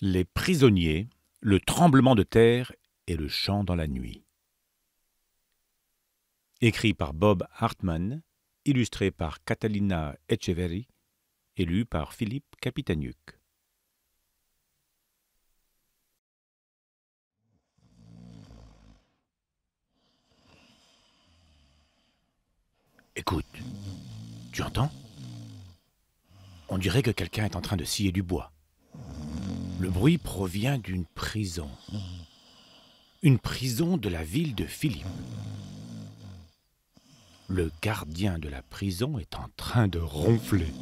Les prisonniers, le tremblement de terre et le chant dans la nuit. Écrit par Bob Hartman, illustré par Catalina Echeverry élu par Philippe Capitaniuk. Écoute, tu entends On dirait que quelqu'un est en train de scier du bois. Le bruit provient d'une prison. Une prison de la ville de Philippe. Le gardien de la prison est en train de ronfler.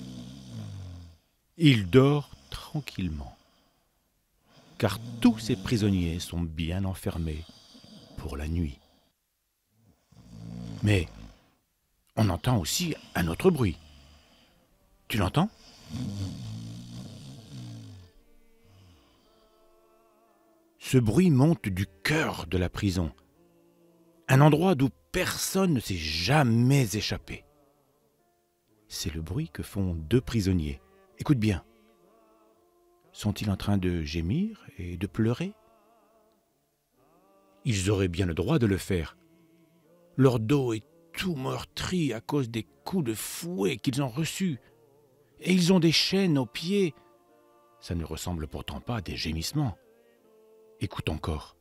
Il dort tranquillement, car tous ses prisonniers sont bien enfermés pour la nuit. Mais on entend aussi un autre bruit. Tu l'entends Ce bruit monte du cœur de la prison, un endroit d'où personne ne s'est jamais échappé. C'est le bruit que font deux prisonniers. Écoute bien. Sont-ils en train de gémir et de pleurer Ils auraient bien le droit de le faire. Leur dos est tout meurtri à cause des coups de fouet qu'ils ont reçus. Et ils ont des chaînes aux pieds. Ça ne ressemble pourtant pas à des gémissements écoute encore.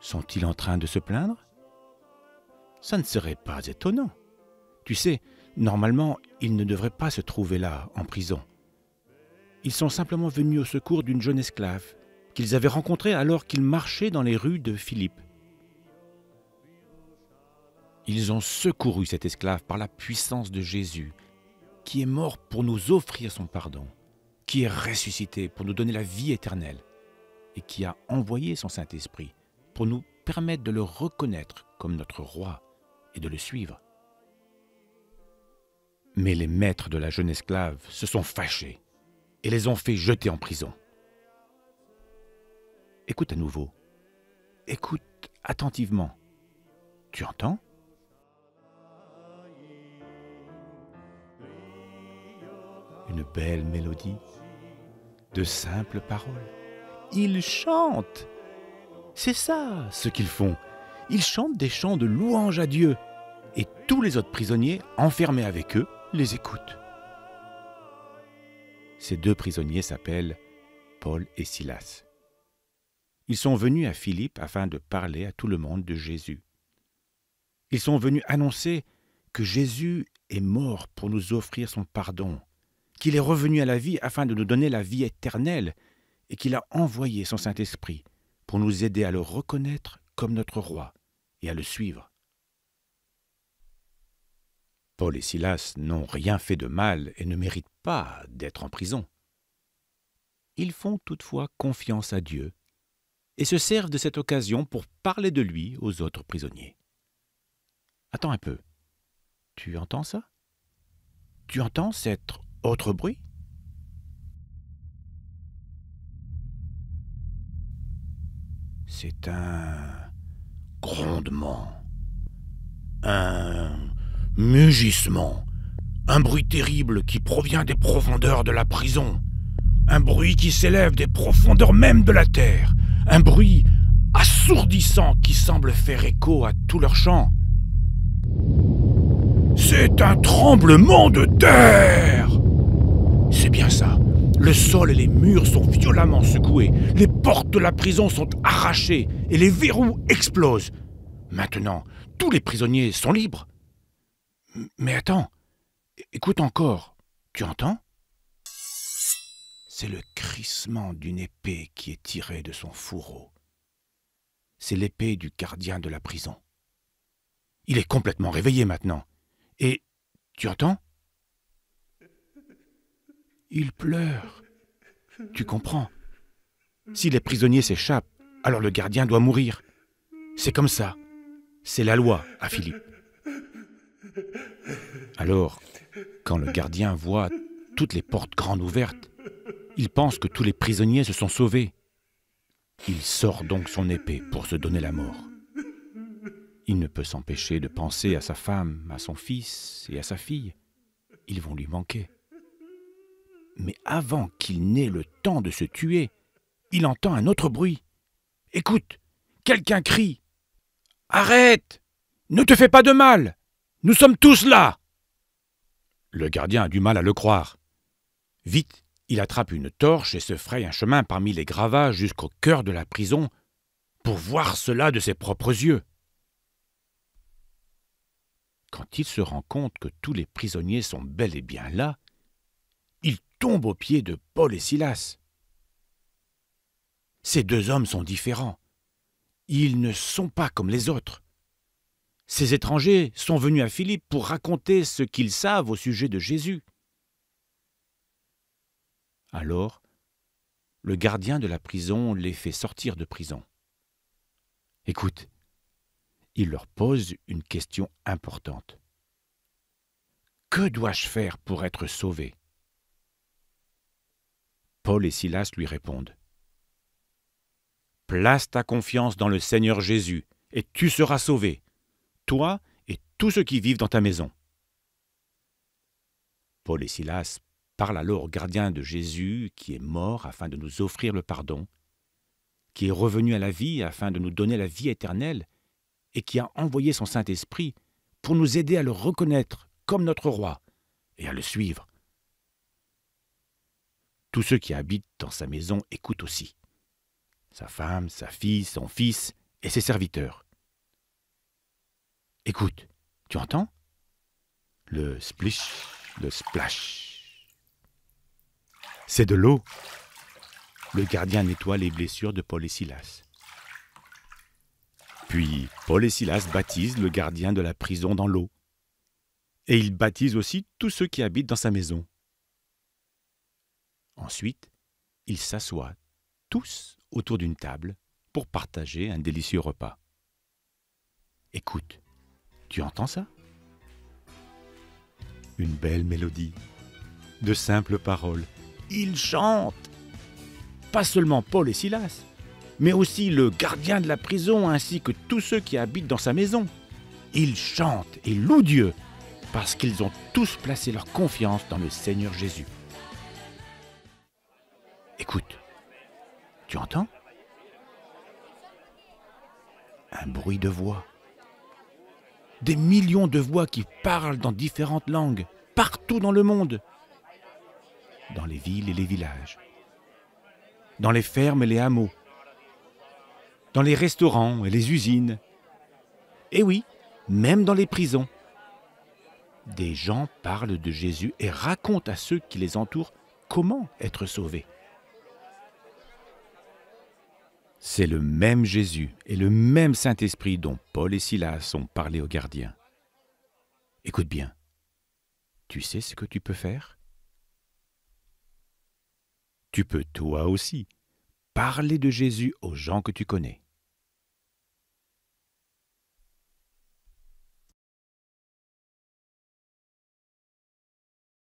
Sont-ils en train de se plaindre Ça ne serait pas étonnant. Tu sais, normalement, ils ne devraient pas se trouver là, en prison. Ils sont simplement venus au secours d'une jeune esclave qu'ils avaient rencontrée alors qu'ils marchaient dans les rues de Philippe. Ils ont secouru cette esclave par la puissance de Jésus, qui est mort pour nous offrir son pardon qui est ressuscité pour nous donner la vie éternelle et qui a envoyé son Saint-Esprit pour nous permettre de le reconnaître comme notre roi et de le suivre. Mais les maîtres de la jeune esclave se sont fâchés et les ont fait jeter en prison. Écoute à nouveau. Écoute attentivement. Tu entends Une belle mélodie de simples paroles. Ils chantent. C'est ça ce qu'ils font. Ils chantent des chants de louange à Dieu. Et tous les autres prisonniers, enfermés avec eux, les écoutent. Ces deux prisonniers s'appellent Paul et Silas. Ils sont venus à Philippe afin de parler à tout le monde de Jésus. Ils sont venus annoncer que Jésus est mort pour nous offrir son pardon, qu'il est revenu à la vie afin de nous donner la vie éternelle, et qu'il a envoyé son Saint-Esprit pour nous aider à le reconnaître comme notre roi et à le suivre. Paul et Silas n'ont rien fait de mal et ne méritent pas d'être en prison. Ils font toutefois confiance à Dieu et se servent de cette occasion pour parler de lui aux autres prisonniers. Attends un peu. Tu entends ça Tu entends cette autre bruit C'est un grondement, un mugissement, un bruit terrible qui provient des profondeurs de la prison, un bruit qui s'élève des profondeurs même de la terre, un bruit assourdissant qui semble faire écho à tout leur chant. C'est un tremblement de terre c'est bien ça. Le sol et les murs sont violemment secoués, les portes de la prison sont arrachées et les verrous explosent. Maintenant, tous les prisonniers sont libres. Mais attends, écoute encore, tu entends C'est le crissement d'une épée qui est tirée de son fourreau. C'est l'épée du gardien de la prison. Il est complètement réveillé maintenant. Et tu entends il pleure. Tu comprends Si les prisonniers s'échappent, alors le gardien doit mourir. C'est comme ça. C'est la loi à Philippe. Alors, quand le gardien voit toutes les portes grandes ouvertes, il pense que tous les prisonniers se sont sauvés. Il sort donc son épée pour se donner la mort. Il ne peut s'empêcher de penser à sa femme, à son fils et à sa fille. Ils vont lui manquer. Mais avant qu'il n'ait le temps de se tuer, il entend un autre bruit. Écoute, quelqu'un crie. Arrête Ne te fais pas de mal Nous sommes tous là Le gardien a du mal à le croire. Vite, il attrape une torche et se fraye un chemin parmi les gravats jusqu'au cœur de la prison pour voir cela de ses propres yeux. Quand il se rend compte que tous les prisonniers sont bel et bien là, il tombe aux pieds de Paul et Silas. Ces deux hommes sont différents. Ils ne sont pas comme les autres. Ces étrangers sont venus à Philippe pour raconter ce qu'ils savent au sujet de Jésus. Alors, le gardien de la prison les fait sortir de prison. Écoute, il leur pose une question importante. Que dois-je faire pour être sauvé Paul et Silas lui répondent. Place ta confiance dans le Seigneur Jésus, et tu seras sauvé, toi et tous ceux qui vivent dans ta maison. Paul et Silas parlent alors au gardien de Jésus qui est mort afin de nous offrir le pardon, qui est revenu à la vie afin de nous donner la vie éternelle, et qui a envoyé son Saint-Esprit pour nous aider à le reconnaître comme notre roi et à le suivre. Tous ceux qui habitent dans sa maison écoutent aussi. Sa femme, sa fille, son fils et ses serviteurs. Écoute, tu entends Le splish, le splash. C'est de l'eau. Le gardien nettoie les blessures de Paul et Silas. Puis Paul et Silas baptisent le gardien de la prison dans l'eau. Et ils baptisent aussi tous ceux qui habitent dans sa maison. Ensuite, ils s'assoient tous autour d'une table pour partager un délicieux repas. Écoute, tu entends ça Une belle mélodie, de simples paroles. Ils chantent Pas seulement Paul et Silas, mais aussi le gardien de la prison ainsi que tous ceux qui habitent dans sa maison. Ils chantent et louent Dieu parce qu'ils ont tous placé leur confiance dans le Seigneur Jésus. Tu entends Un bruit de voix. Des millions de voix qui parlent dans différentes langues, partout dans le monde. Dans les villes et les villages. Dans les fermes et les hameaux. Dans les restaurants et les usines. Et oui, même dans les prisons. Des gens parlent de Jésus et racontent à ceux qui les entourent comment être sauvés. C'est le même Jésus et le même Saint-Esprit dont Paul et Silas ont parlé aux gardiens. Écoute bien, tu sais ce que tu peux faire Tu peux toi aussi parler de Jésus aux gens que tu connais.